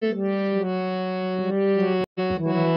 Thank mm-hmm. you.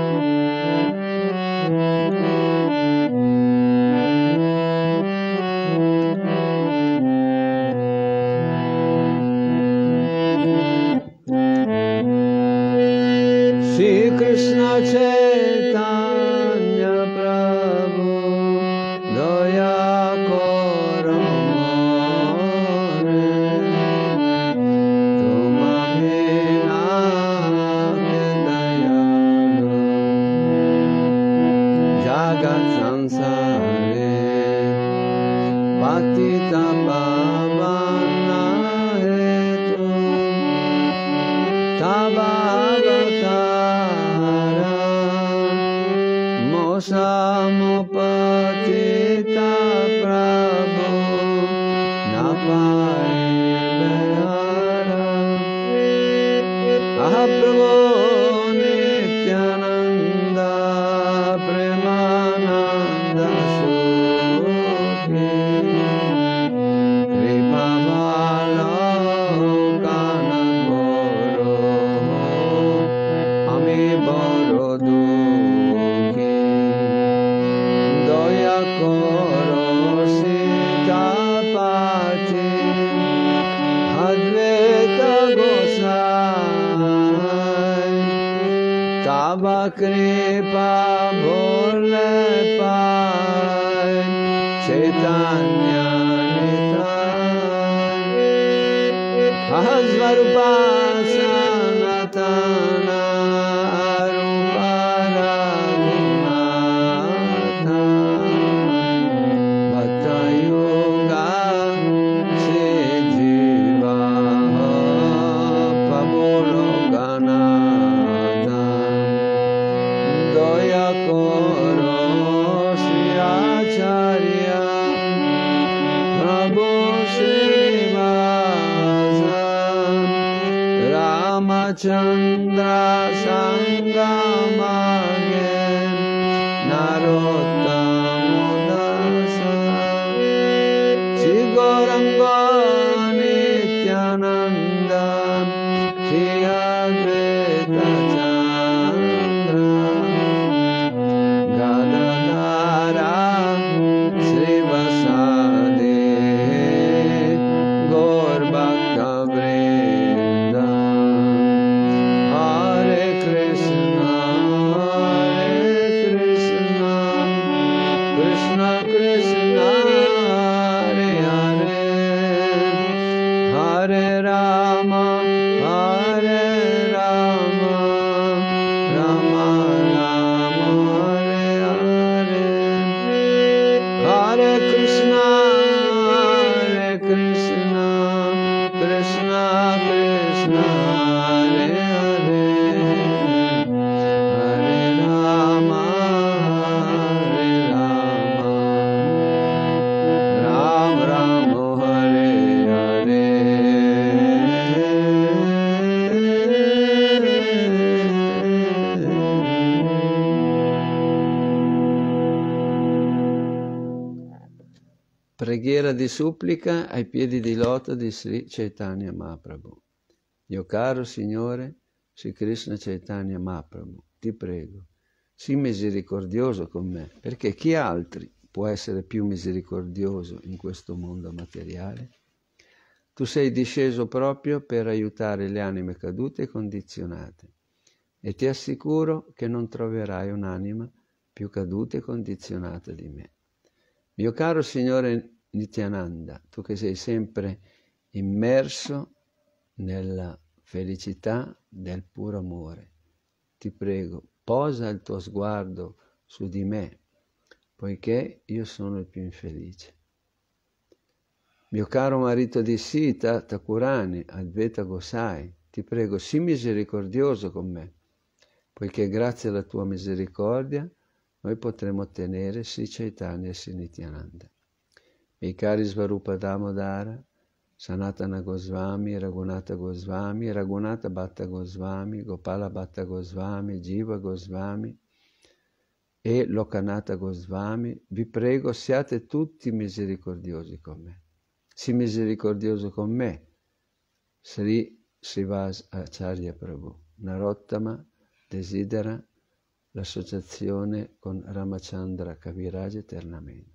्याः स्वरूपा preghiera di supplica ai piedi di loto di Sri Chaitanya Mahaprabhu. Io caro Signore, Sri Krishna Chaitanya Mahaprabhu, ti prego, sii misericordioso con me, perché chi altri può essere più misericordioso in questo mondo materiale? Tu sei disceso proprio per aiutare le anime cadute e condizionate e ti assicuro che non troverai un'anima più caduta e condizionata di me. Mio caro Signore Nityananda, tu che sei sempre immerso nella felicità del puro amore. Ti prego, posa il tuo sguardo su di me, poiché io sono il più infelice. Mio caro marito di Sita Takurani, Advaita Gosai, ti prego, sii misericordioso con me, poiché grazie alla tua misericordia noi potremo ottenere Sri Chaitanya e Sri Nityananda e Ikari Svarupa Damodara, Sanatana Goswami, Raghunatha Goswami, Raghunatha Bhatta Goswami, Gopala Bhatta Goswami, Jiva Goswami e Lokanata Goswami, vi prego siate tutti misericordiosi con me. Sii misericordioso con me, Sri Srivas Acharya Prabhu. Narottama desidera l'associazione con Ramachandra Kaviraj eternamente.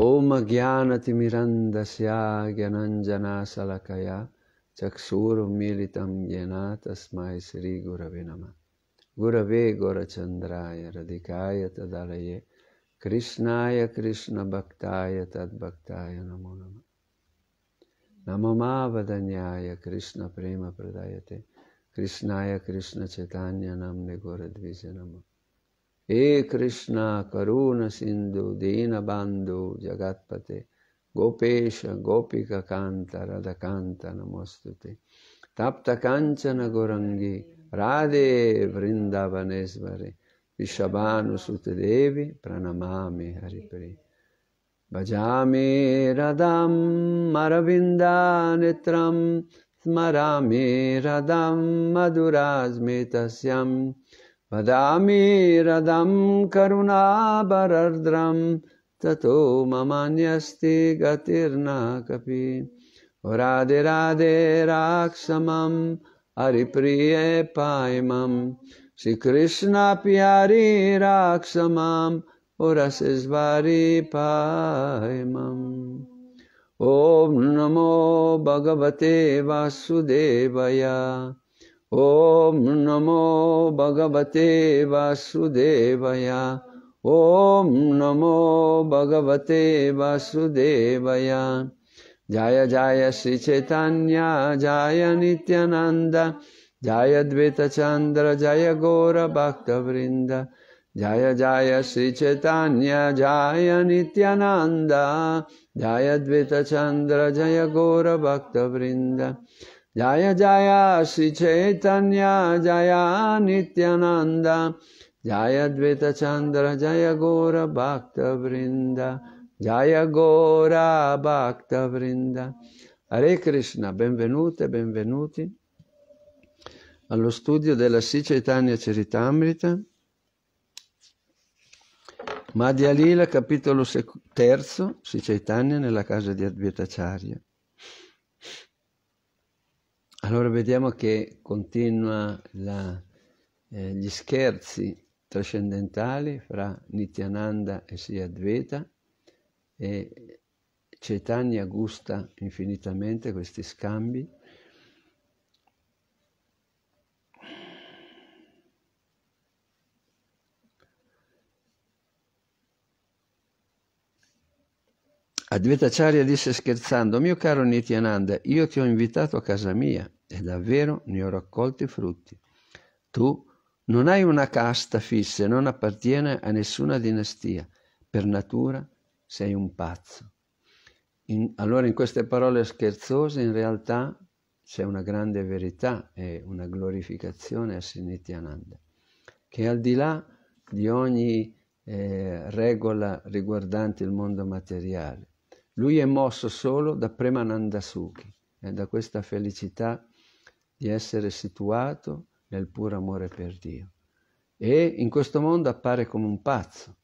ओम ज्ञानतिमिरन्दस्याज्ञनञ्जनासलकया चक्षुर्मीलितं येन तस्मै श्रीगुरवे नम गुरवे गोरचन्द्राय रधिकाय तदलये कृष्णाय कृष्णभक्ताय तद्भक्ताय नमो नमः नमो मावदन्याय कृष्णप्रेमप्रदायते कृष्णाय कृष्णचैतान्यनं निगुरद्विज नमः कृष्ण करुणसिन्धु करूणसिन्धु जगत्पते गोपेश गोपिककान्तरथकान्तनमोऽस्तुते तप्तकाञ्चनगुरङ्गे राधे वृन्दावनेश्वरे ऋषभानुसृतदेवि प्रणमामि हरिप्रे भजामि रदं अरविन्दानित्रं स्मरामि रदं मधुराज्मि भदामि रदं करुणाबरर्द्रं ततो ममान्यस्ति गतिर्न कपि राधे राधे राक्षमं हरिप्रिये पायमं श्रीकृष्ण प्यारी राक्षमां उरसिस्वारी पायमम् ॐ नमो भगवते वासुदेवया ॐ नमो भगवते वासुदेवया ॐ नमो भगवते वासुदेवया जय जय श्री चैतन्य जय नित्यानन्द जय द्वैतचन्द्र जय गौरभक्तवृन्द जय जय श्री चैतन्य जय नित्यानंद जय द्वैतचंद्र जय गौरभक्तवृन्द Jaya Jaya Jaya Nityananda Jaya Shri Chandra Jaya Gora Bhakta Vrinda Jaya Gora Bhakta Vrinda Hare Krishna, benvenute, benvenuti allo studio della Sri Chaitanya Charitamrita Madhya Lila, capitolo terzo, Sri Chaitanya nella casa di Charya allora vediamo che continua la, eh, gli scherzi trascendentali fra Nityananda e Sri Advaita e Chaitanya gusta infinitamente questi scambi Advaitacharya disse scherzando, mio caro Nityananda, io ti ho invitato a casa mia e davvero ne ho raccolti frutti. Tu non hai una casta fissa e non appartiene a nessuna dinastia. Per natura sei un pazzo. In, allora in queste parole scherzose in realtà c'è una grande verità e una glorificazione a Sinityananda, che al di là di ogni eh, regola riguardante il mondo materiale, lui è mosso solo da Premananda eh, da questa felicità di essere situato nel puro amore per Dio. E in questo mondo appare come un pazzo,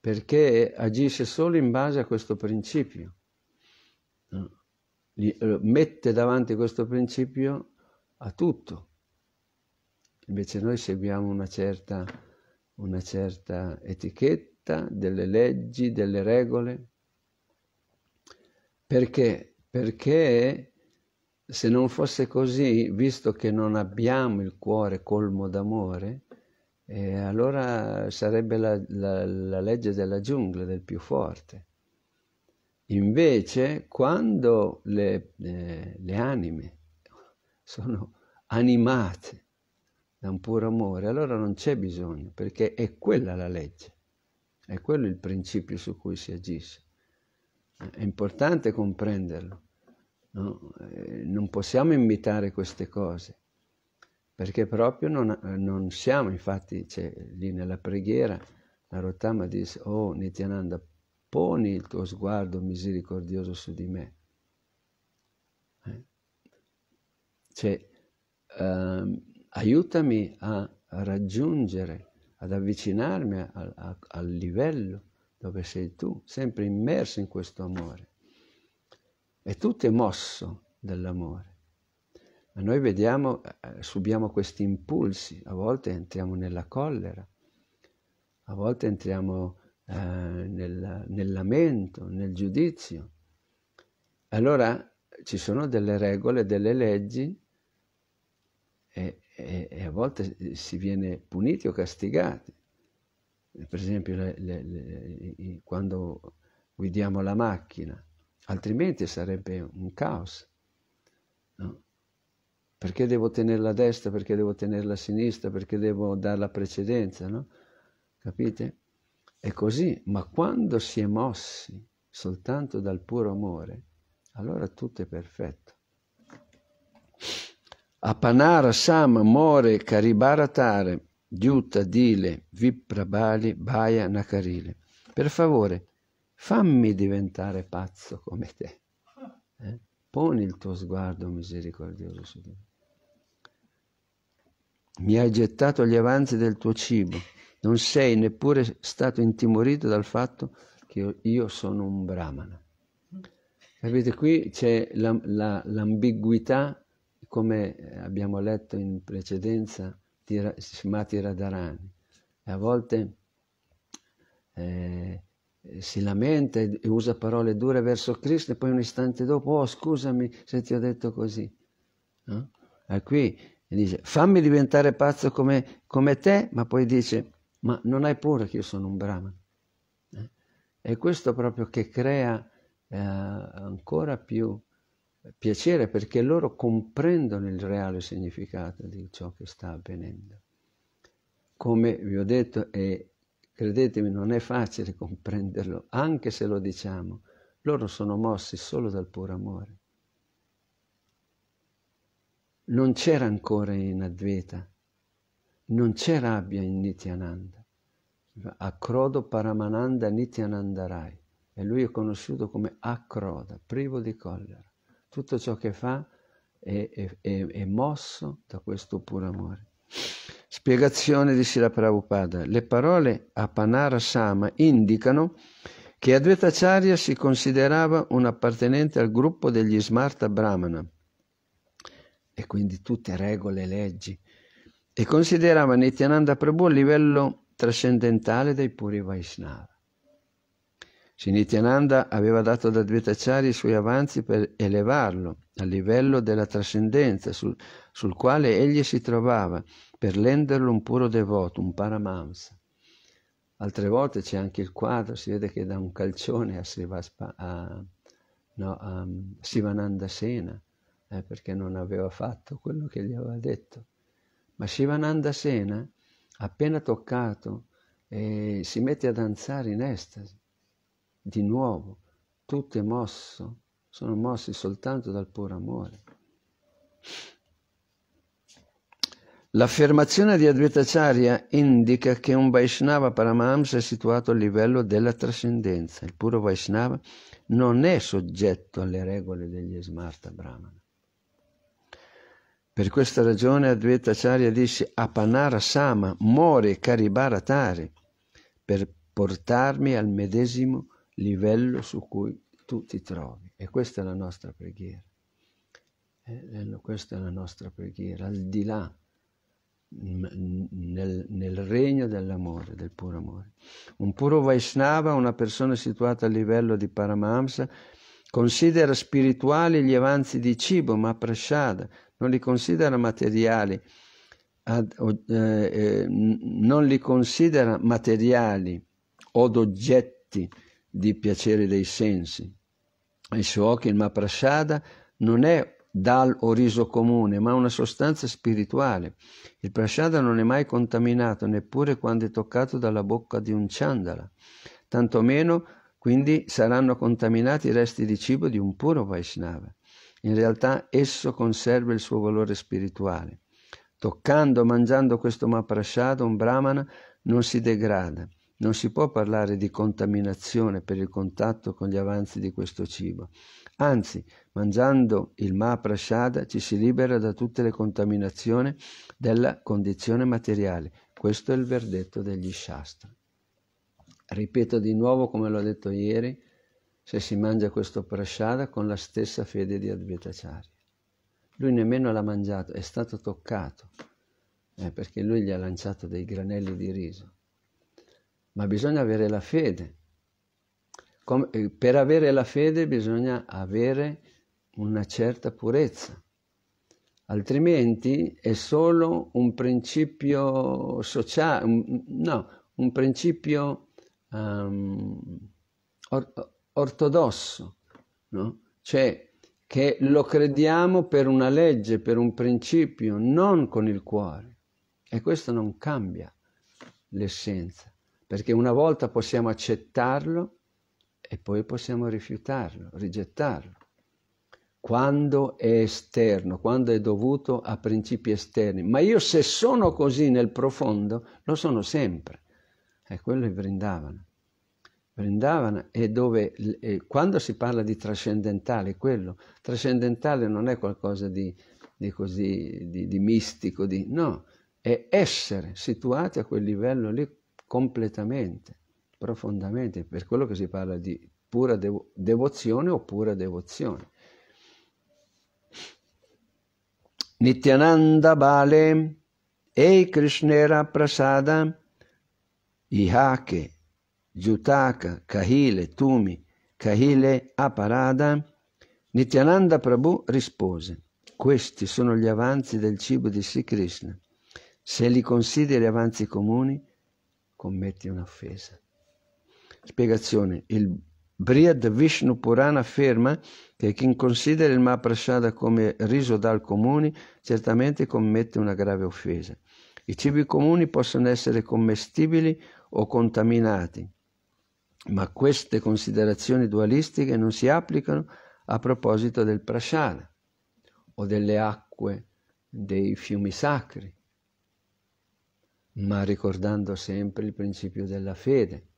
perché agisce solo in base a questo principio. Eh, mette davanti questo principio a tutto. Invece noi seguiamo una certa, una certa etichetta delle leggi, delle regole, perché? Perché se non fosse così, visto che non abbiamo il cuore colmo d'amore, eh, allora sarebbe la, la, la legge della giungla, del più forte. Invece, quando le, eh, le, anime sono animate da un puro amore, allora non c'è bisogno, perché è quella la legge, è quello il principio su cui si agisce. È importante comprenderlo. No? Eh, non possiamo imitare queste cose, perché proprio non, eh, non siamo, infatti cioè, lì nella preghiera la Rottama dice, oh Nityananda, poni il tuo sguardo misericordioso su di me. Eh? Cioè, ehm, aiutami a raggiungere, ad avvicinarmi a, a, al livello dove sei tu, sempre immerso in questo amore. E tutto è mosso dall'amore. Ma noi vediamo, eh, subiamo questi impulsi, a volte entriamo nella collera, a volte entriamo eh, nel, nel lamento, nel giudizio. Allora ci sono delle regole, delle leggi e, e, e, a volte si viene puniti o castigati per esempio le, le, le, quando guidiamo la macchina, altrimenti sarebbe un caos. No? Perché devo tenerla a destra, perché devo tenerla a sinistra, perché devo darla precedenza, no? Capite? È così, ma quando si è mossi soltanto dal puro amore, allora tutto è perfetto. Apanara Sam More Karibaratare Giutta, Dile, Viprabali, Baia, Nacarile. Per favore, fammi diventare pazzo come te. Eh? Poni il tuo sguardo misericordioso su di me. Mi hai gettato gli avanzi del tuo cibo. Non sei neppure stato intimorito dal fatto che io sono un brahmana. Capite, qui c'è la, la, l'ambiguità, come abbiamo letto in precedenza, tira, Smati E a volte eh, si lamenta e usa parole dure verso Krishna e poi un istante dopo, oh scusami se ti ho detto così. No? E qui dice, fammi diventare pazzo come, come, te, ma poi dice, ma non hai paura che io sono un brahman. Eh? E questo proprio che crea eh, ancora più piacere perché loro comprendono il reale significato di ciò che sta avvenendo. Come vi ho detto, e credetemi, non è facile comprenderlo, anche se lo diciamo, loro sono mossi solo dal puro amore. Non c'era ancora in Advaita, non c'è rabbia in Nityananda. Akrodo Paramananda Nityanandarai e lui è conosciuto come Akroda, privo di collera tutto ciò che fa è, è, è, è mosso da questo puro amore. Spiegazione di Sila Prabhupada. Le parole Apanara Sama indicano che Advaitacharya si considerava un appartenente al gruppo degli Smarta Brahmana e quindi tutte regole e leggi e considerava Nityananda Prabhu a livello trascendentale dei puri Vaishnava. Sinityananda aveva dato ad Advaitacharya i suoi avanzi per elevarlo al livello della trascendenza sul, sul quale egli si trovava, per renderlo un puro devoto, un paramamsa. Altre volte c'è anche il quadro, si vede che da un calcione a, Sivaspa, a, no, a Sivananda Sena, eh, perché non aveva fatto quello che gli aveva detto. Ma Sivananda Sena, appena toccato, eh, si mette a danzare in estasi di nuovo, tutto è mosso, sono mossi soltanto dal puro amore. L'affermazione di Advaita Advaitacharya indica che un Vaishnava Paramahamsa è situato a livello della trascendenza. Il puro Vaishnava non è soggetto alle regole degli Smarta Brahmana. Per questa ragione Advaita Advaitacharya disse Apanara Sama, more Karibara Tari, per portarmi al medesimo livello su cui tu ti trovi. E questa è la nostra preghiera. Eh, eh questa è la nostra preghiera, al di là, nel, nel regno dell'amore, del puro amore. Un puro Vaishnava, una persona situata a livello di Paramahamsa, considera spirituali gli avanzi di cibo, ma prasciada, non li considera materiali, ad, eh, eh, non li considera materiali od oggetti, di piacere dei sensi. Il Shoki, il Maprasada, non è dal o riso comune, ma una sostanza spirituale. Il prasada non è mai contaminato, neppure quando è toccato dalla bocca di un ciandala. Tantomeno, quindi, saranno contaminati i resti di cibo di un puro Vaishnava. In realtà, esso conserva il suo valore spirituale. Toccando, mangiando questo maprasada, un brahmana non si degrada. Non si può parlare di contaminazione per il contatto con gli avanzi di questo cibo. Anzi, mangiando il ma prashada ci si libera da tutte le contaminazioni della condizione materiale. Questo è il verdetto degli Shastra. Ripeto di nuovo come l'ho detto ieri, se si mangia questo prashada con la stessa fede di Advaitacharya. Lui nemmeno l'ha mangiato, è stato toccato, eh, perché lui gli ha lanciato dei granelli di riso ma bisogna avere la fede. Come, eh, per avere la fede bisogna avere una certa purezza, altrimenti è solo un principio sociale, un, no, un principio um, or, ortodosso, no? cioè che lo crediamo per una legge, per un principio, non con il cuore. E questo non cambia l'essenza perché una volta possiamo accettarlo e poi possiamo rifiutarlo, rigettarlo. Quando è esterno, quando è dovuto a principi esterni. Ma io se sono così nel profondo, lo sono sempre. E quello è Vrindavana. Vrindavana è dove, quando si parla di trascendentale, quello, trascendentale non è qualcosa di, di così, di, di mistico, di, no, è essere situati a quel livello lì completamente, profondamente, per quello che si parla di pura devo- devozione o pura devozione. Nityananda Bale Ei Krishnera Prasada Ihake Jutaka Kahile Tumi Kahile Aparada Nityananda Prabhu rispose questi sono gli avanzi del cibo di Sri Krishna se li consideri avanzi comuni commetti un'offesa. Spiegazione. Il Brihad Vishnu Purana afferma che chi considera il Mahaprasada come riso dal comuni certamente commette una grave offesa. I cibi comuni possono essere commestibili o contaminati, ma queste considerazioni dualistiche non si applicano a proposito del prasciana o delle acque dei fiumi sacri ma ricordando sempre il principio della fede.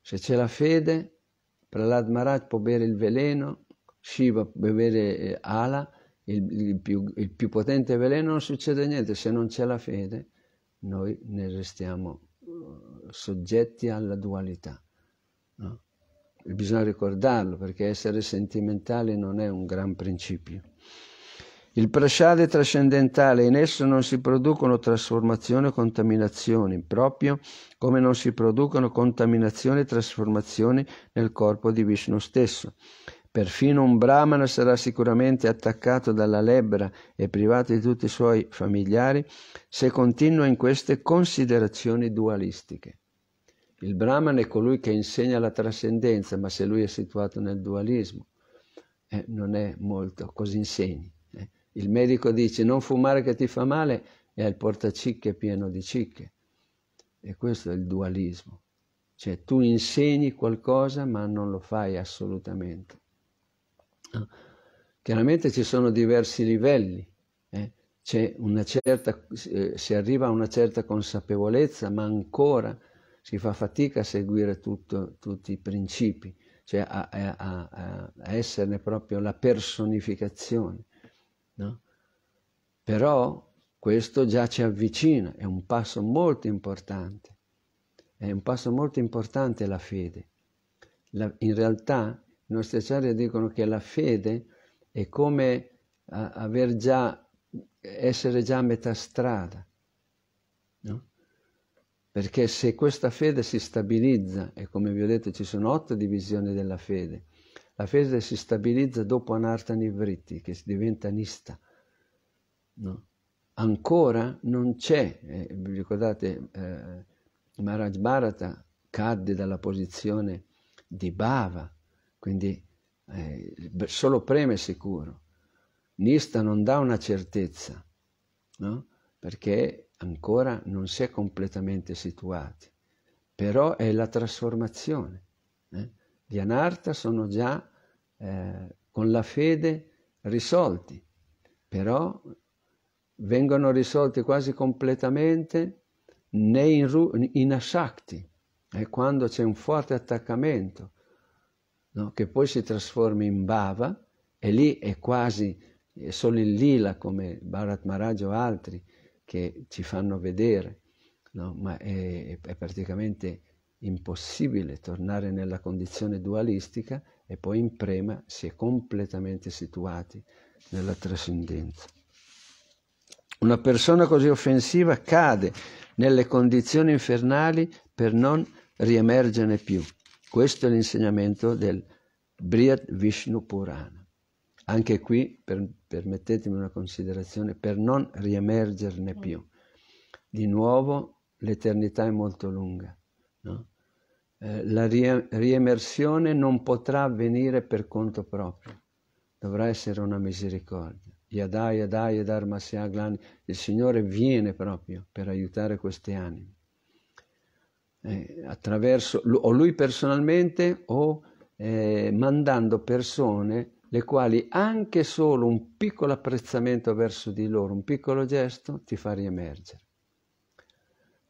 Se c'è la fede, Prahlad Maharaj può bere il veleno, Shiva può bere eh, Ala, il, il, più, il, più, potente veleno non succede niente, se non c'è la fede noi ne restiamo eh, soggetti alla dualità. No? Bisogna ricordarlo perché essere sentimentale non è un gran principio. Il prasciade trascendentale in esso non si producono trasformazioni o contaminazioni, proprio come non si producono contaminazioni e trasformazioni nel corpo di Vishnu stesso. Perfino un brahmana sarà sicuramente attaccato dalla lebbra e privato di tutti i suoi familiari se continua in queste considerazioni dualistiche. Il brahman è colui che insegna la trascendenza, ma se lui è situato nel dualismo, eh, non è molto, cosa insegni? Il medico dice non fumare che ti fa male e ha il portacicche pieno di cicche. E questo è il dualismo. Cioè tu insegni qualcosa ma non lo fai assolutamente. Chiaramente ci sono diversi livelli. Eh? Certa, eh, si arriva a una certa consapevolezza, ma ancora si fa fatica a seguire tutto, tutti i principi, cioè a, a, a, a esserne proprio la personificazione. No? Però questo già ci avvicina, è un passo molto importante, è un passo molto importante la fede. La, in realtà i nostri acciari dicono che la fede è come a, aver già, essere già a metà strada, no? perché se questa fede si stabilizza, e come vi ho detto ci sono otto divisioni della fede, la fede si stabilizza dopo Anartani Vritti, che diventa Nista. No? Ancora non c'è, eh, vi ricordate, eh, Maharaj Bharata cadde dalla posizione di Bhava, quindi eh, solo preme sicuro. Nista non dà una certezza, no? perché ancora non si è completamente situati, però è la trasformazione. Eh? di Anarta sono già eh, con la fede risolti, però vengono risolti quasi completamente nei in, in Ashakti, è quando c'è un forte attaccamento, no? che poi si trasforma in Bhava, e lì è quasi è solo il lila, come Bharat Maharaj o altri, che ci fanno vedere, no? ma è, è praticamente impossibile tornare nella condizione dualistica e poi in prema si è completamente situati nella trascendenza. Una persona così offensiva cade nelle condizioni infernali per non riemergerne più. Questo è l'insegnamento del Brihad Vishnu Purana. Anche qui, per, permettetemi una considerazione, per non riemergerne più. Di nuovo, l'eternità è molto lunga. No? eh, la riemersione non potrà avvenire per conto proprio, dovrà essere una misericordia. Yadà, Yadà, Yadar Masiaglani, il Signore viene proprio per aiutare queste anime. Eh, attraverso, o lui personalmente o eh, mandando persone le quali anche solo un piccolo apprezzamento verso di loro, un piccolo gesto ti fa riemergere.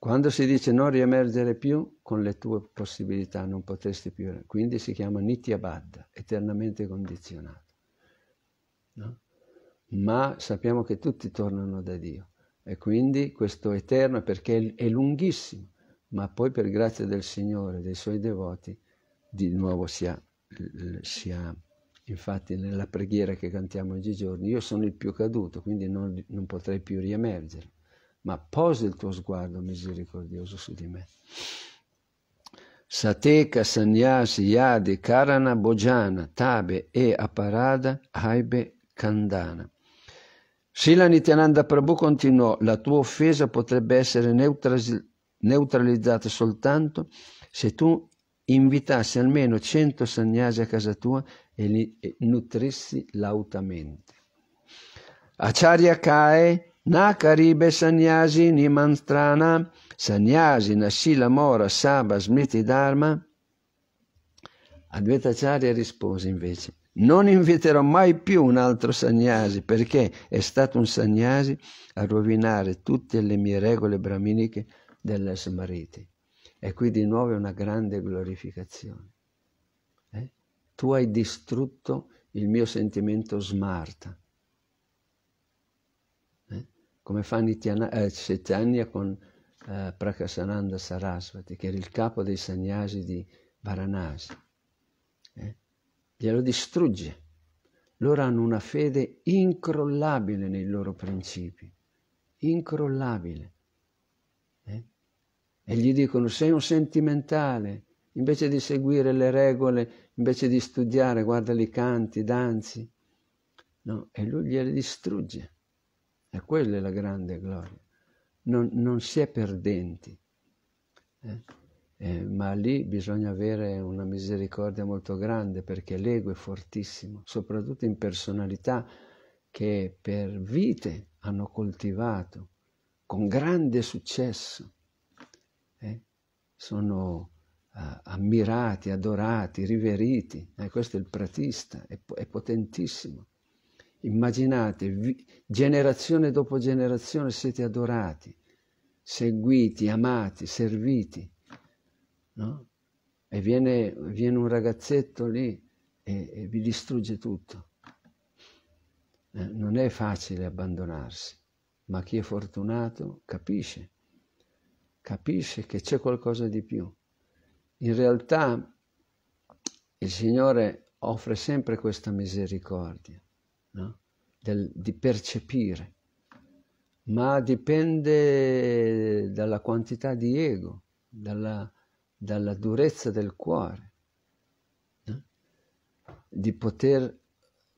Quando si dice non riemergere più, con le tue possibilità non potresti più, quindi si chiama Nityabhatta, eternamente condizionato. No? Ma sappiamo che tutti tornano da Dio e quindi questo eterno, perché è lunghissimo, ma poi per grazia del Signore, dei suoi devoti, di nuovo si ha infatti nella preghiera che cantiamo oggi giorni, io sono il più caduto, quindi non, non potrei più riemergere ma posa il tuo sguardo misericordioso su di me. Sateka, Sanyasi, Yadi, Karana, Bojana, Tabe e Aparada, Aibe, Kandana. Sila Nityananda Prabhu continuò, la tua offesa potrebbe essere neutralizzata soltanto se tu invitassi almeno 100 sannyasi a casa tua e li nutrissi lautamente. Acharya Kae Na caribe sagnasi ni manstrana, sagnasi nashila mora saba smriti dharma. Advaita Charya rispose invece, non inviterò mai più un altro sagnasi perché è stato un sagnasi a rovinare tutte le mie regole brahminiche dell'esmariti. E qui di nuovo è una grande glorificazione. Eh? Tu hai distrutto il mio sentimento smarta come fa Nityana, eh, Chaitanya con eh, Prakasananda Saraswati, che era il capo dei sannyasi di Varanasi. Eh? Glielo distrugge. Loro hanno una fede incrollabile nei loro principi, incrollabile. Eh? E gli dicono sei un sentimentale, invece di seguire le regole, invece di studiare, guarda li canti, danzi. No, e lui gliele distrugge e quella è la grande gloria. Non, non si è perdenti, eh? Eh, ma lì bisogna avere una misericordia molto grande perché l'ego è fortissimo, soprattutto in personalità che per vite hanno coltivato con grande successo. Eh? Sono eh, ammirati, adorati, riveriti. Eh, questo è il pratista, è, è potentissimo immaginate, vi, generazione dopo generazione siete adorati, seguiti, amati, serviti, no? E viene, viene, un ragazzetto lì e, e vi distrugge tutto. Eh, non è facile abbandonarsi, ma chi è fortunato capisce, capisce che c'è qualcosa di più. In realtà il Signore offre sempre questa misericordia no? Del, di percepire, ma dipende dalla quantità di ego, dalla, dalla durezza del cuore, no? di poter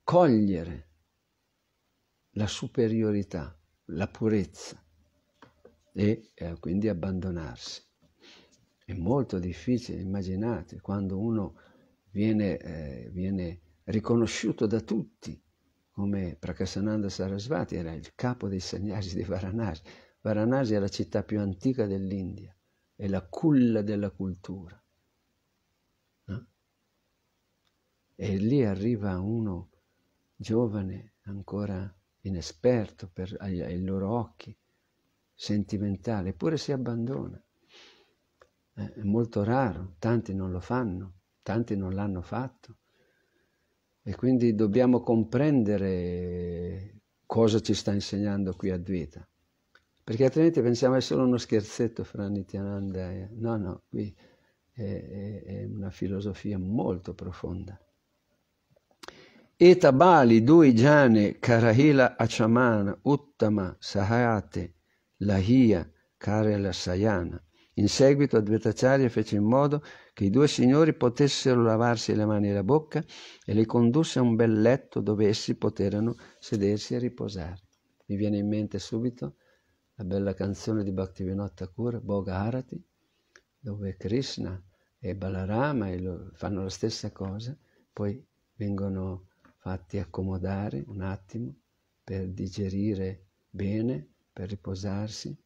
cogliere la superiorità, la purezza e eh, quindi abbandonarsi. È molto difficile, immaginate, quando uno viene, eh, viene riconosciuto da tutti, come Prakasananda Sarasvati era il capo dei sannyasi di Varanasi. Varanasi è la città più antica dell'India, è la culla della cultura. No? E lì arriva uno giovane, ancora inesperto per, ai, ai loro occhi, sentimentale, eppure si abbandona. Eh, è molto raro, tanti non lo fanno, tanti non l'hanno fatto. E quindi dobbiamo comprendere cosa ci sta insegnando qui Advaita. Perché altrimenti pensiamo è solo uno scherzetto fra Nityananda e... Eh. No, no, qui è, è, è una filosofia molto profonda. Etabali dui jane karahila achamana uttama sahayate lahia karela sayana. In seguito Advaitacharya fece in modo che i due signori potessero lavarsi le mani e la bocca e li condusse a un bel letto dove essi poterono sedersi e riposare. Mi viene in mente subito la bella canzone di Bhaktivinoda Thakur, Bhoga Harati, dove Krishna e Balarama fanno la stessa cosa, poi vengono fatti accomodare un attimo per digerire bene, per riposarsi.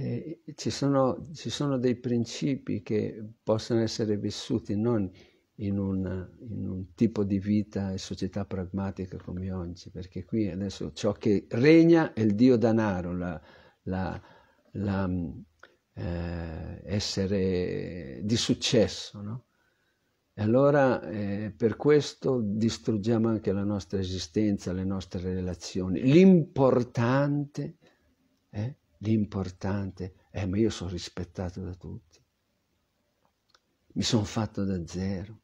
Eh, ci, sono, ci, sono, dei principi che possono essere vissuti non in, una, in un tipo di vita e società pragmatica come oggi, perché qui adesso ciò che regna è il dio danaro, la, la, la mm, eh, essere di successo. No? E allora eh, per questo distruggiamo anche la nostra esistenza, le nostre relazioni. L'importante è eh, L'importante è, ma io sono rispettato da tutti. Mi sono fatto da zero.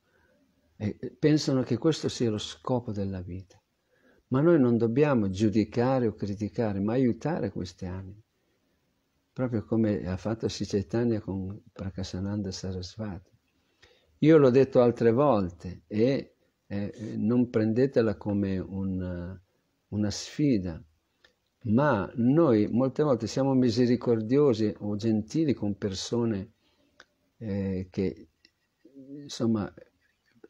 E pensano che questo sia lo scopo della vita. Ma noi non dobbiamo giudicare o criticare, ma aiutare queste anime. Proprio come ha fatto Sicetania con Prakasananda Sarasvati. Io l'ho detto altre volte e eh, non prendetela come una, una sfida, ma noi molte volte siamo misericordiosi o gentili con persone eh, che, insomma,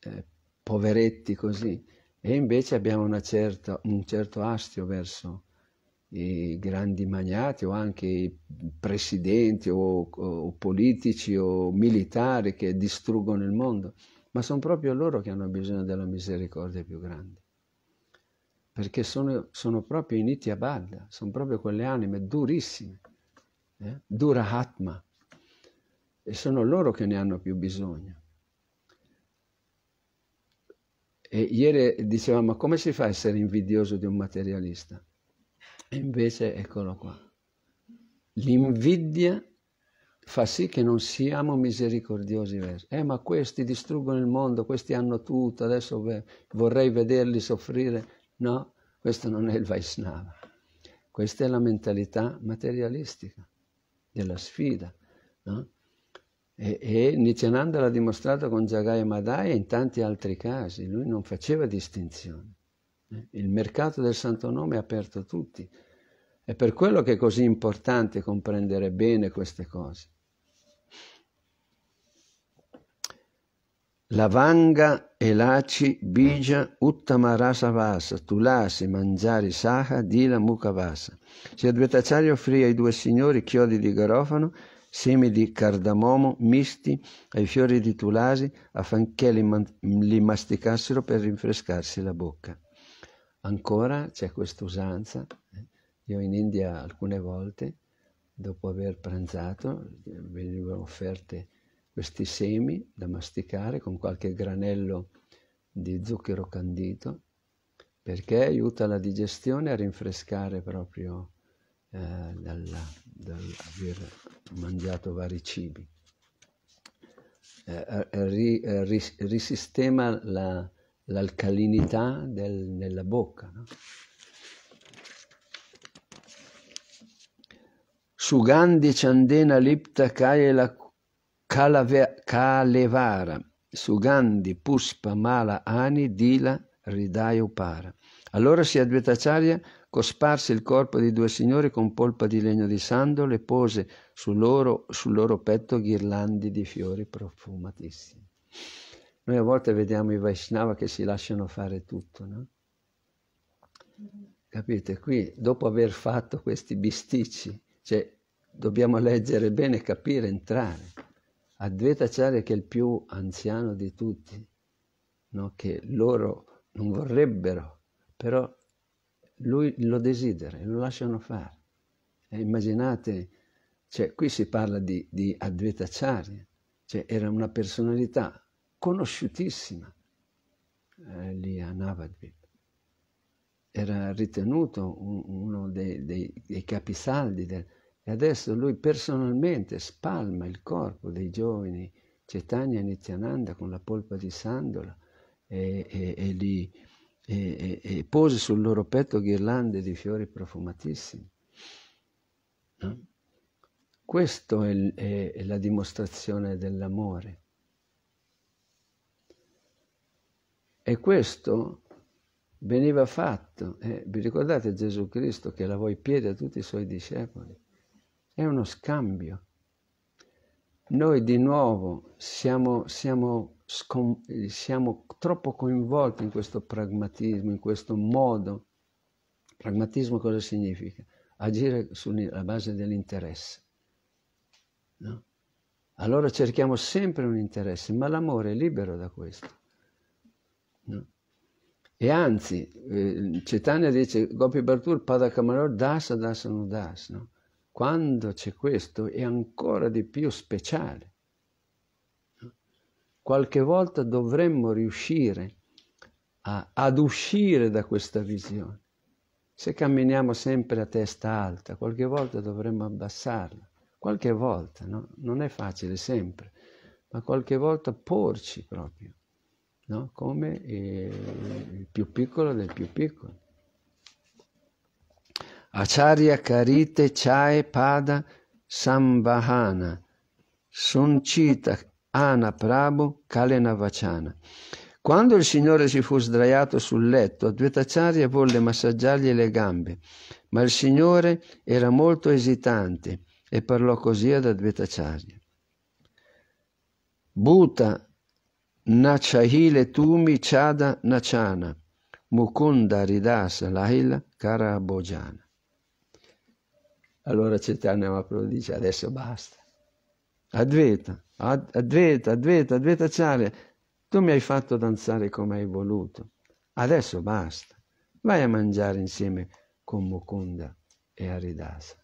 eh, poveretti così, e invece abbiamo certa, un certo astio verso i grandi magnati o anche i presidenti o, o, politici o militari che distruggono il mondo, ma sono proprio loro che hanno bisogno della misericordia più grande perché sono, sono proprio i Nitya sono proprio quelle anime durissime, eh? dura Atma, e sono loro che ne hanno più bisogno. E ieri dicevamo, ma come si fa a essere invidioso di un materialista? E invece eccolo qua. L'invidia fa sì che non siamo misericordiosi verso. Eh, ma questi distruggono il mondo, questi hanno tutto, adesso vorrei vederli soffrire. No, questo non è il Vaishnava. Questa è la mentalità materialistica della sfida. No? E, e Nityananda l'ha dimostrato con Jagaya Madhya e in tanti altri casi, lui non faceva distinzione. Eh? Il mercato del Santo Nome è aperto a tutti. È per quello che è così importante comprendere bene queste cose. Lavanga, Elaci, Bija, Uttamarasa Vasa, Tulasi, mangiare Saha, Dila Mukha Vasa. Si Advaitacharya offrì ai due signori chiodi di garofano, semi di cardamomo misti ai fiori di Tulasi affinché li, li masticassero per rinfrescarsi la bocca. Ancora c'è questa usanza. Eh. Io in India alcune volte, dopo aver pranzato, eh, venivano offerte questi semi da masticare con qualche granello di zucchero candito perché aiuta la digestione a rinfrescare proprio eh, dal, dal mangiato vari cibi. Eh, eh ri, eh, ri, risistema la, l'alcalinità del, nella bocca. No? Sugandhi Chandena Lipta Kaya Kalevara, Sugandhi, Puspa, Mala, Ani, Dila, Ridai, Upara. Allora si Advaitacharya cosparse il corpo dei due signori con polpa di legno di sandolo e pose sul loro, sul loro petto ghirlandi di fiori profumatissimi. Noi a volte vediamo i Vaishnava che si lasciano fare tutto, no? Capite? Qui, dopo aver fatto questi bisticci, cioè, dobbiamo leggere bene, capire, entrare. Advaitacharya che è il più anziano di tutti, no? che loro non vorrebbero, però lui lo desidera e lo lasciano fare. E immaginate, cioè, qui si parla di, di Advaitacharya, cioè era una personalità conosciutissima eh, lì a Navadvip. Era ritenuto un, uno dei, dei, dei capisaldi del, e adesso lui personalmente spalma il corpo dei giovani Cetania e Nityananda con la polpa di sandola e, e, e, li, e pose sul loro petto ghirlande di fiori profumatissimi. No? Questa è, è, è la dimostrazione dell'amore. E questo veniva fatto. Eh, vi ricordate Gesù Cristo che lavò i piedi a tutti i suoi discepoli? è uno scambio. Noi di nuovo siamo, siamo, scom- siamo troppo coinvolti in questo pragmatismo, in questo modo. Pragmatismo cosa significa? Agire sulla base dell'interesse. No? Allora cerchiamo sempre un interesse, ma l'amore è libero da questo. No? E anzi, eh, Cetania dice, Gopi Bartur, Padakamalor, dasa, dasa, no das, no? Quando c'è questo è ancora di più speciale. Qualche volta dovremmo riuscire a, ad uscire da questa visione. Se camminiamo sempre a testa alta, qualche volta dovremmo abbassarla. Qualche volta, no? non è facile sempre, ma qualche volta porci proprio, no? come eh, il più piccolo del più piccolo. Acharya Karite Chai Pada Sambahana Soncita Ana Prabhu Kalenavachana. Quando il Signore si fu sdraiato sul letto, Advaitacharya volle massaggiargli le gambe, ma il Signore era molto esitante e parlò così ad Advaitacharya. Bhuta nachahile tumi chada nachana, mukunda ridasa lahila karabojana. Allora Chaitanya Mahaprabhu dice adesso basta. Advaita, ad, Advaita, Advaita, Advaita tu mi hai fatto danzare come hai voluto. Adesso basta. Vai a mangiare insieme con Mukunda e Aridasa.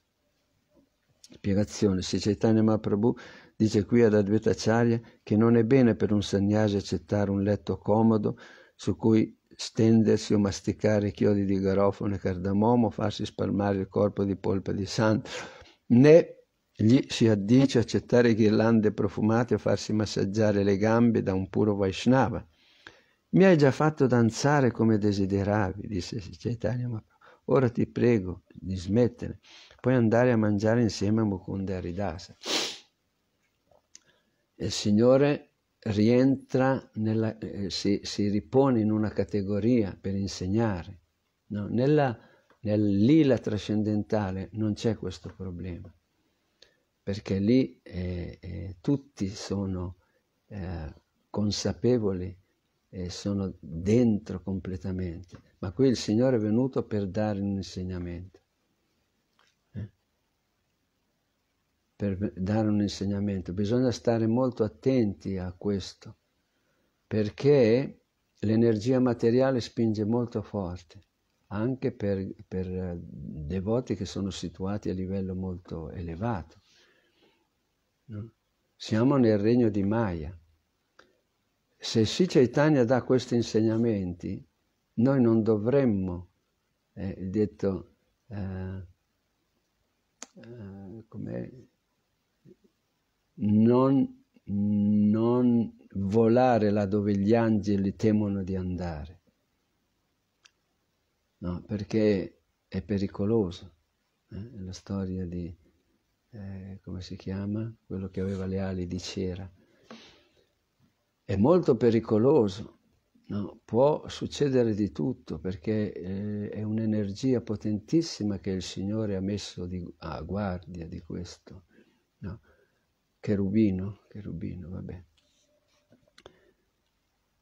Spiegazione. Se Chaitanya Mahaprabhu dice qui ad Advaita Charya che non è bene per un sannyasi accettare un letto comodo su cui stendersi o masticare chiodi di garofano e cardamomo, farsi spalmare il corpo di polpa di santo, né gli si addice accettare ghirlande profumate o farsi massaggiare le gambe da un puro Vaishnava. Mi hai già fatto danzare come desideravi, disse Chaitanya, ma ora ti prego di smettere, puoi andare a mangiare insieme a Mukunda Ridasa. Il Signore rientra nella, eh, si, si, ripone in una categoria per insegnare. No? Nella, nell'ila trascendentale non c'è questo problema, perché lì eh, eh, tutti sono eh, consapevoli e sono dentro completamente, ma qui il Signore è venuto per dare un insegnamento. per dare un insegnamento. Bisogna stare molto attenti a questo, perché l'energia materiale spinge molto forte, anche per, per devoti che sono situati a livello molto elevato. Mm. Siamo nel regno di Maya. Se Sri Chaitanya dà questi insegnamenti, noi non dovremmo, eh, detto, eh, eh, come non, non volare là dove gli angeli temono di andare, no, perché è pericoloso. Eh? È la storia di, eh, come si chiama, quello che aveva le ali di cera. È molto pericoloso, no? può succedere di tutto perché eh, è un'energia potentissima che il Signore ha messo di, a guardia di questo. No? Cherubino, cherubino, vabbè.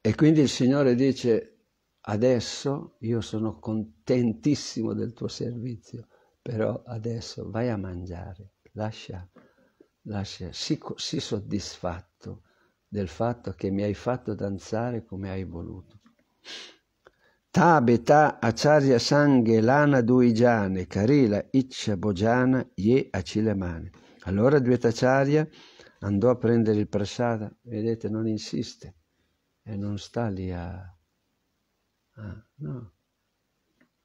E quindi il Signore dice, adesso io sono contentissimo del tuo servizio, però adesso vai a mangiare, lascia, lascia, sii, sii soddisfatto del fatto che mi hai fatto danzare come hai voluto. Ta beta acharya sanghe lana duijane, karila iccia bojana ye acilemane. Allora Dvetacharya andò a prendere il prasada, vedete, non insiste e non sta lì a... a no,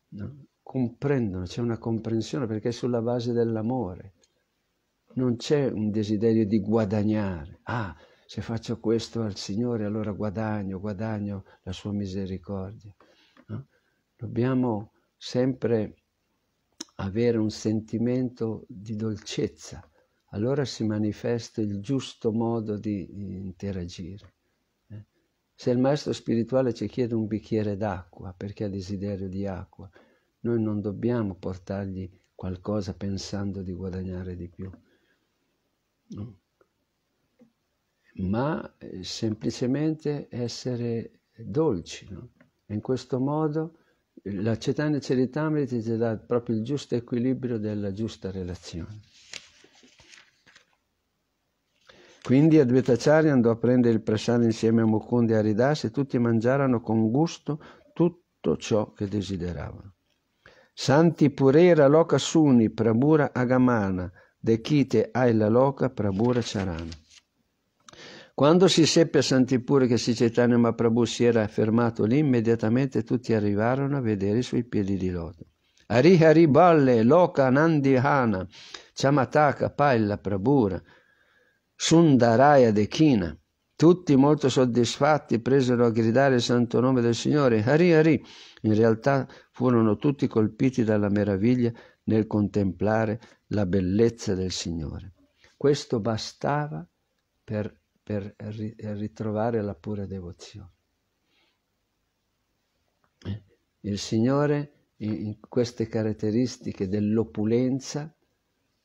no, comprendono, c'è una comprensione perché è sulla base dell'amore. Non c'è un desiderio di guadagnare. Ah, se faccio questo al Signore allora guadagno, guadagno la sua misericordia. No? Dobbiamo sempre avere un sentimento di dolcezza allora si manifesta il giusto modo di interagire. Eh. Se il maestro spirituale ci chiede un bicchiere d'acqua perché ha desiderio di acqua, noi non dobbiamo portargli qualcosa pensando di guadagnare di più. No. Ma eh, semplicemente essere dolci. No? in questo modo eh, la Cetania Ceritamrita ci dà proprio il giusto equilibrio della giusta relazione. Quindi Advaitacharya andò a prendere il prasad insieme a Mukunda e Aridas e tutti mangiarono con gusto tutto ciò che desideravano. Santi Purera Loka Suni Prabura Agamana Dekite Aila Loka Prabura Charana. Quando si seppe a Santipur che Sicetania Maprabhu si era fermato lì, immediatamente tutti arrivarono a vedere i suoi piedi di loto. Arihari Hari Balle, Loka Nandihana, Chamataka, paella, Prabura, Sundaraya Dekina. Tutti molto soddisfatti presero a gridare il santo nome del Signore, Hari Hari. In realtà furono tutti colpiti dalla meraviglia nel contemplare la bellezza del Signore. Questo bastava per, per ritrovare la pura devozione. Eh, il Signore in queste caratteristiche dell'opulenza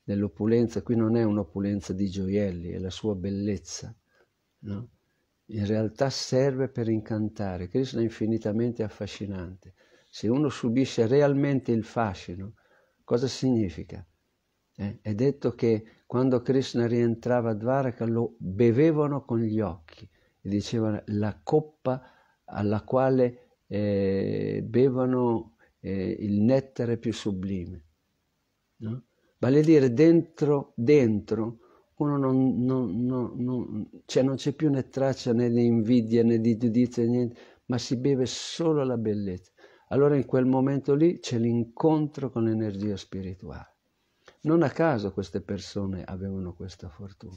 dell'opulenza, qui non è un'opulenza di gioielli, è la sua bellezza, no? in realtà serve per incantare. Krishna è infinitamente affascinante. Se uno subisce realmente il fascino, cosa significa? Eh? È detto che quando Krishna rientrava a Dvaraka lo bevevano con gli occhi e dicevano la coppa alla quale eh, bevono eh, il nettare più sublime. No? Vale a dire dentro, dentro, uno non, non, non, non cioè non c'è più né traccia né di invidia né di giudizio, niente, ma si beve solo la bellezza. Allora in quel momento lì c'è l'incontro con l'energia spirituale. Non a caso queste persone avevano questa fortuna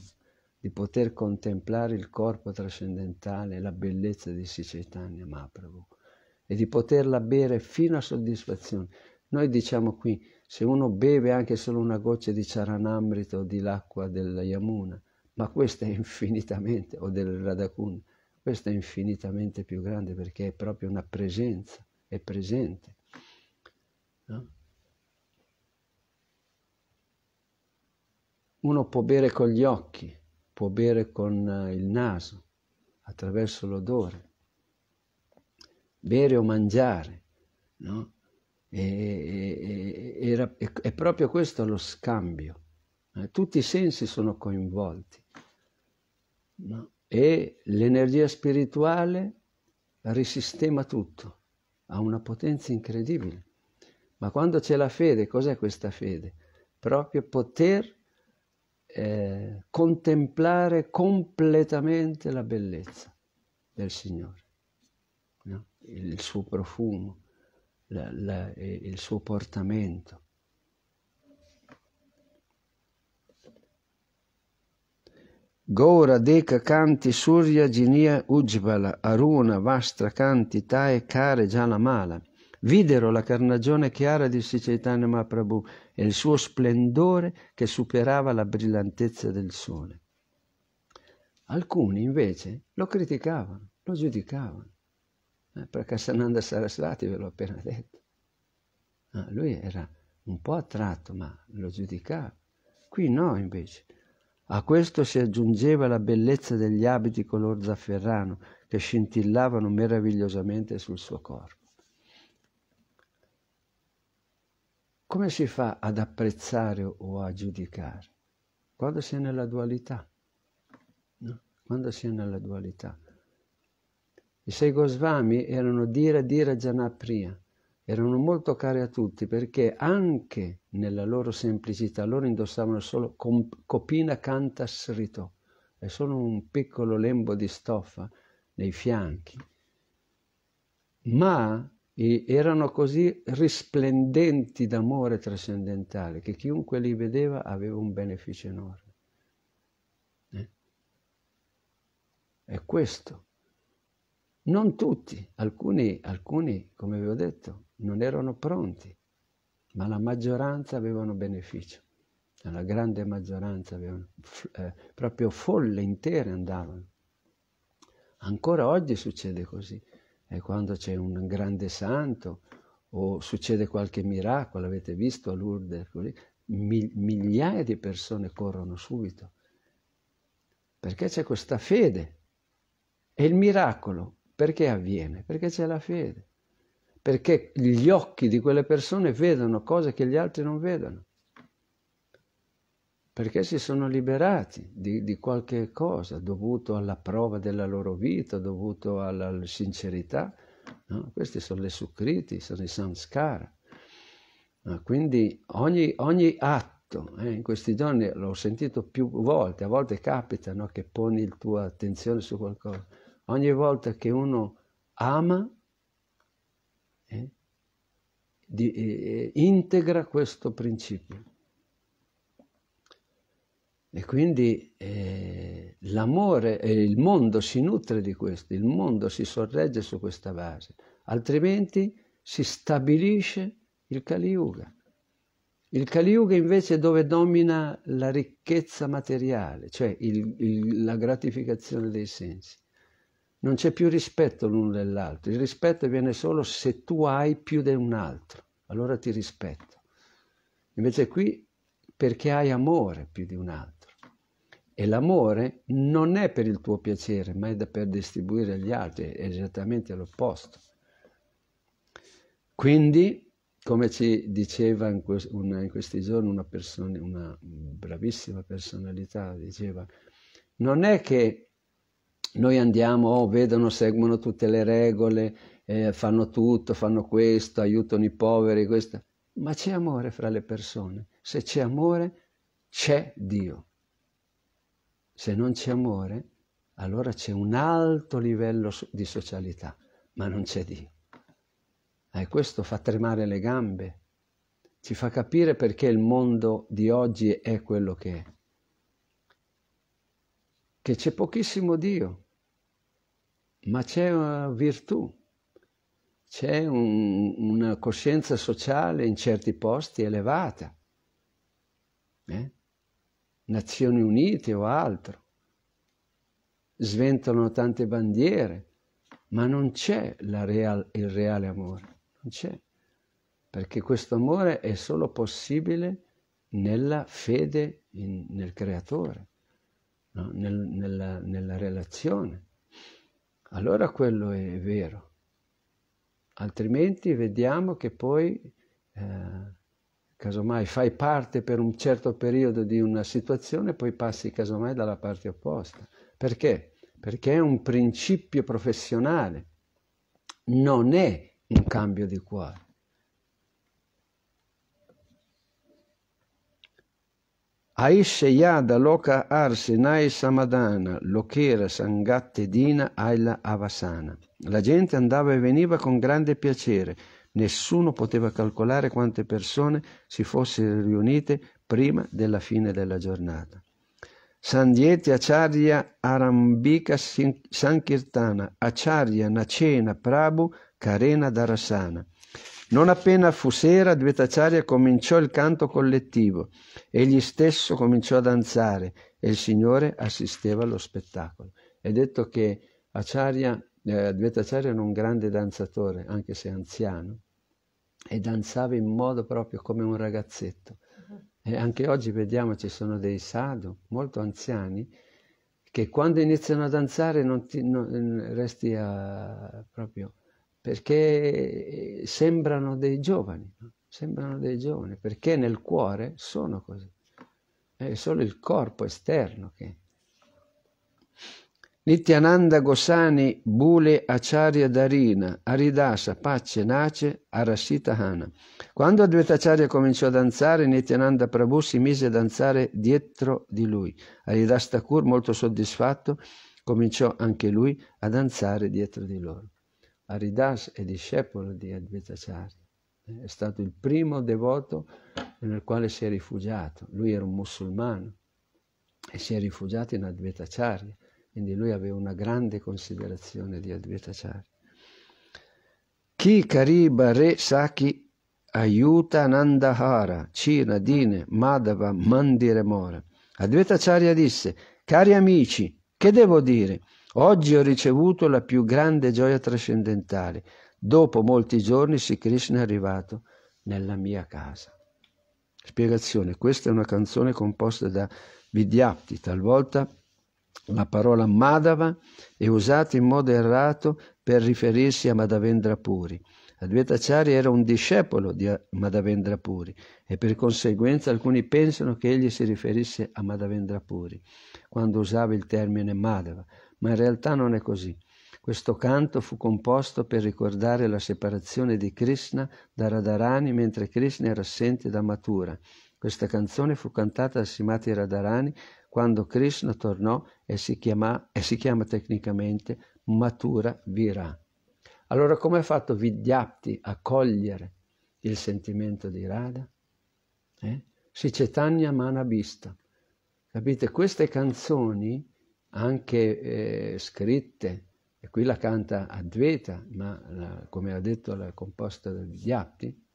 di poter contemplare il corpo trascendentale, la bellezza di Sicaitanya Mahaprabhu e di poterla bere fino a soddisfazione. Noi diciamo qui, se uno beve anche solo una goccia di charanamrita o dell'acqua della Yamuna, ma questa è infinitamente, o del Radakun, questa è infinitamente più grande perché è proprio una presenza, è presente. No? Uno può bere con gli occhi, può bere con eh, il naso, attraverso l'odore, bere o mangiare, no? E, e, era, e, è proprio questo lo scambio. Eh, tutti i sensi sono coinvolti. No? E l'energia spirituale risistema tutto, ha una potenza incredibile. Ma quando c'è la fede, cos'è questa fede? Proprio poter eh, contemplare completamente la bellezza del Signore, no? il suo profumo, la, la, il suo portamento. Gora deca canti Surya ginia ujbala Aruna Vastra canti Tae care Kare mala. videro la carnagione chiara di Sri Chaitanya Mahaprabhu e il suo splendore che superava la brillantezza del sole. Alcuni invece lo criticavano, lo giudicavano eh, perché Sananda Sarasvati ve l'ho appena detto. Ah, lui era un po' attratto, ma lo giudicava. Qui no, invece. A questo si aggiungeva la bellezza degli abiti color zafferrano che scintillavano meravigliosamente sul suo corpo. Come si fa ad apprezzare o a giudicare? Quando si è nella dualità. No? Quando si è nella dualità. I sei Goswami erano Dira Dhira Janapriya, erano molto cari a tutti perché anche nella loro semplicità loro indossavano solo copina canta srito, è solo un piccolo lembo di stoffa nei fianchi. Ma erano così risplendenti d'amore trascendentale che chiunque li vedeva aveva un beneficio enorme. Eh? È questo non tutti, alcuni, alcuni, come vi ho detto, non erano pronti, ma la maggioranza avevano beneficio. La grande maggioranza avevano, eh, proprio folle intere andavano. Ancora oggi succede così. E quando c'è un grande santo o succede qualche miracolo, avete visto a Lourdes, così, migliaia di persone corrono subito. Perché c'è questa fede. E il miracolo perché avviene? Perché c'è la fede. Perché gli occhi di quelle persone vedono cose che gli altri non vedono. Perché si sono liberati di, di qualche cosa dovuto alla prova della loro vita, dovuto alla sincerità. No? Questi sono le sukriti, sono i samskara. No? Quindi ogni, ogni atto eh, in questi giorni l'ho sentito più volte, a volte capita no, che poni la tua attenzione su qualcosa ogni volta che uno ama, eh, di, eh, eh integra questo principio. E quindi eh, l'amore e eh, il mondo si nutre di questo, il mondo si sorregge su questa base, altrimenti si stabilisce il Kali Yuga. Il Kali Yuga invece è dove domina la ricchezza materiale, cioè il, il, la gratificazione dei sensi. Non c'è più rispetto l'uno dell'altro, il rispetto viene solo se tu hai più di un altro, allora ti rispetto. Invece qui perché hai amore più di un altro. E l'amore non è per il tuo piacere, ma è da per distribuire agli altri, è esattamente l'opposto. Quindi, come ci diceva in, questi giorni una, persona, una bravissima personalità, diceva, non è che noi andiamo, oh, vedono, seguono tutte le regole, eh, fanno tutto, fanno questo, aiutano i poveri, questo. Ma c'è amore fra le persone. Se c'è amore, c'è Dio. Se non c'è amore, allora c'è un alto livello di socialità, ma non c'è Dio. E eh, questo fa tremare le gambe, ci fa capire perché il mondo di oggi è quello che è che c'è pochissimo Dio, ma c'è una virtù, c'è un, una coscienza sociale in certi posti elevata, eh? Nazioni Unite o altro, sventolano tante bandiere, ma non c'è real, il reale amore, non c'è, perché questo amore è solo possibile nella fede in, nel Creatore no? Nel, nella, nella relazione, allora quello è vero. Altrimenti vediamo che poi, eh, casomai, fai parte per un certo periodo di una situazione, poi passi casomai dalla parte opposta. Perché? Perché è un principio professionale, non è un cambio di cuore. Aisheyada Loka Arsinai Samadana, Lokera Sangattedina Aila Avasana. La gente andava e veniva con grande piacere. Nessuno poteva calcolare quante persone si fossero riunite prima della fine della giornata. Sandieti Acharya Arambika Sankirtana, Acharya nacena Prabhu Karena Darasana. Non appena fu sera, Dvetacharya cominciò il canto collettivo. Egli stesso cominciò a danzare e il Signore assisteva allo spettacolo. È detto che Acharya, eh, Dvetacharya era un grande danzatore, anche se anziano, e danzava in modo proprio come un ragazzetto. Uh-huh. E anche oggi vediamo ci sono dei sadhu molto anziani che quando iniziano a danzare non ti, non, resti a, proprio perché eh, sembrano dei giovani, no? sembrano dei giovani, perché nel cuore sono così. È solo il corpo esterno che... Nityananda Gosani Bule Acharya Darina Aridasa Pace Nace Arasita Hana. Quando Advaita Acharya cominciò a danzare, Nityananda Prabhu si mise a danzare dietro di lui. Aridasta Kur, molto soddisfatto, cominciò anche lui a danzare dietro di loro. Aridas è discepolo di Advaitacharya, è stato il primo devoto nel quale si è rifugiato. Lui era un musulmano e si è rifugiato in Advaitacharya, quindi lui aveva una grande considerazione di Advaitacharya. Chi Kariba Re Saki aiuta Nandahara, Cina, Dine, Madhava, Mandiremora? Mora. Advaitacharya disse, cari amici, che devo dire? Oggi ho ricevuto la più grande gioia trascendentale. Dopo molti giorni Sri Krishna è arrivato nella mia casa. Spiegazione, questa è una canzone composta da Vidyapti, talvolta la parola Madhava è usata in modo errato per riferirsi a Madhavendra Puri. Advaita Acharya era un discepolo di Madhavendra Puri e per conseguenza alcuni pensano che egli si riferisse a Madhavendra Puri quando usava il termine Madhava ma in realtà non è così. Questo canto fu composto per ricordare la separazione di Krishna da Radharani mentre Krishna era assente da Mathura. Questa canzone fu cantata da Simati Radharani quando Krishna tornò e si, chiama, e si chiama tecnicamente Mathura Vira. Allora come ha fatto Vidyapti a cogliere il sentimento di Radha? Eh? Si cetania manabista. Capite? Queste canzoni anche eh, scritte, e qui la canta Advaita, ma la, come ha detto la composta degli atti,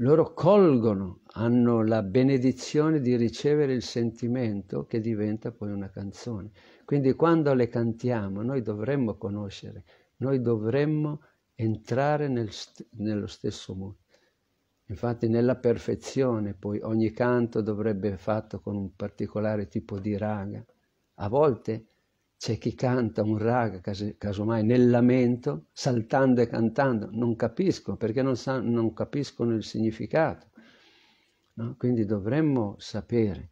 loro colgono, hanno la benedizione di ricevere il sentimento che diventa poi una canzone. Quindi quando le cantiamo noi dovremmo conoscere, noi dovremmo entrare nel st- nello stesso mondo. Infatti nella perfezione poi ogni canto dovrebbe essere fatto con un particolare tipo di raga, a volte c'è chi canta un raga, casomai nel lamento, saltando e cantando, non capiscono perché non, sa, non capiscono il significato. No? Quindi dovremmo sapere.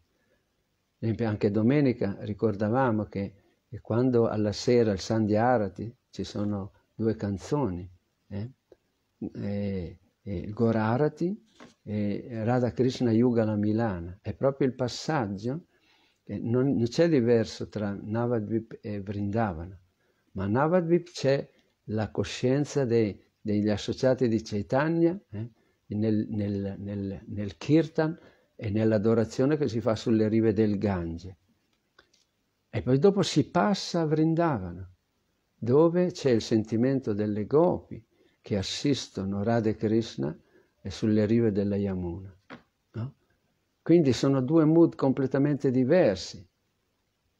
Anche domenica ricordavamo che quando alla sera il San di Arati ci sono due canzoni, eh? e, e il Gorarati e Radha Krishna Yuga la Milana, è proprio il passaggio non, non c'è diverso tra Navadvip e Vrindavana, ma Navadvip c'è la coscienza dei, degli associati di Chaitanya eh, nel, nel, nel, nel Kirtan e nell'adorazione che si fa sulle rive del Gange. E poi dopo si passa a Vrindavana, dove c'è il sentimento delle gopi che assistono Radha Krishna e sulle rive della Yamuna. Quindi sono due mood completamente diversi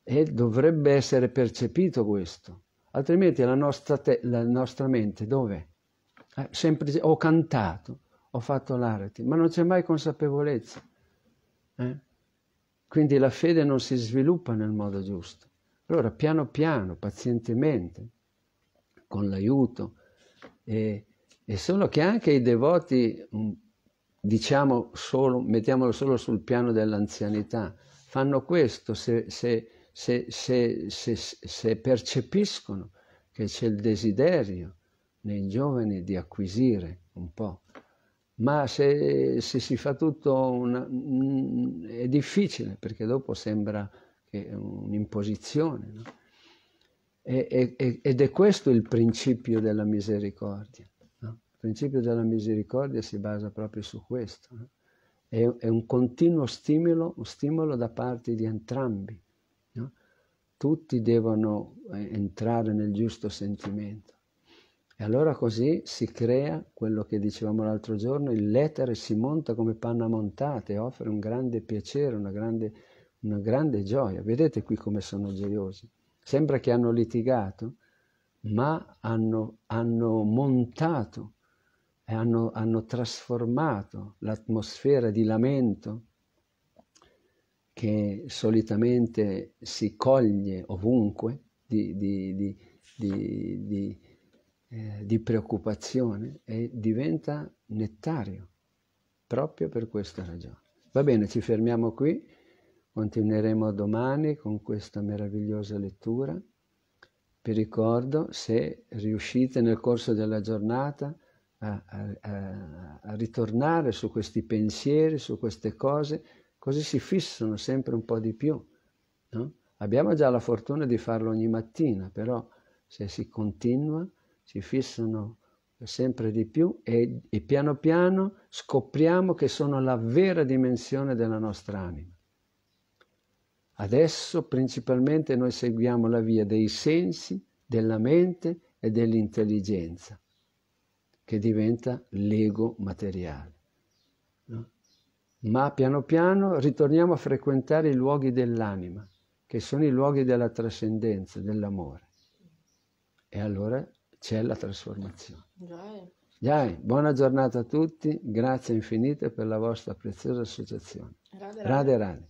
e dovrebbe essere percepito questo, altrimenti la nostra, te- la nostra mente dov'è? Eh, ho cantato, ho fatto l'arete, ma non c'è mai consapevolezza. Eh? Quindi la fede non si sviluppa nel modo giusto. Allora, piano piano, pazientemente, con l'aiuto, e, e solo che anche i devoti diciamo solo, mettiamolo solo sul piano dell'anzianità, fanno questo se, se, se, se percepiscono che c'è il desiderio nei giovani di acquisire un po'. Ma se, si fa tutto una, mm, è difficile perché dopo sembra che è un'imposizione. No? ed è questo il principio della misericordia principio della misericordia si basa proprio su questo. No? È, è, un continuo stimolo, un stimolo da parte di entrambi. No? Tutti devono eh, entrare nel giusto sentimento. E allora così si crea quello che dicevamo l'altro giorno, il lettere si monta come panna montata e offre un grande piacere, una grande, una grande gioia. Vedete qui come sono gioiosi. Sembra che hanno litigato, ma hanno, hanno montato hanno, hanno trasformato l'atmosfera di lamento che solitamente si coglie ovunque di, di, di, eh, di, preoccupazione e diventa nettario proprio per questa ragione. Va bene, ci fermiamo qui, continueremo domani con questa meravigliosa lettura. Vi ricordo, se riuscite nel corso della giornata, a, a, a ritornare su questi pensieri, su queste cose, così si fissano sempre un po' di più. No? Abbiamo già la fortuna di farlo ogni mattina, però se si continua si fissano sempre di più e, e, piano piano scopriamo che sono la vera dimensione della nostra anima. Adesso principalmente noi seguiamo la via dei sensi, della mente e dell'intelligenza che diventa l'ego materiale. No? Ma piano piano ritorniamo a frequentare i luoghi dell'anima, che sono i luoghi della trascendenza, dell'amore. E allora c'è la trasformazione. Dai, Jai, buona giornata a tutti, grazie infinite per la vostra preziosa associazione. Rade Rade. rade.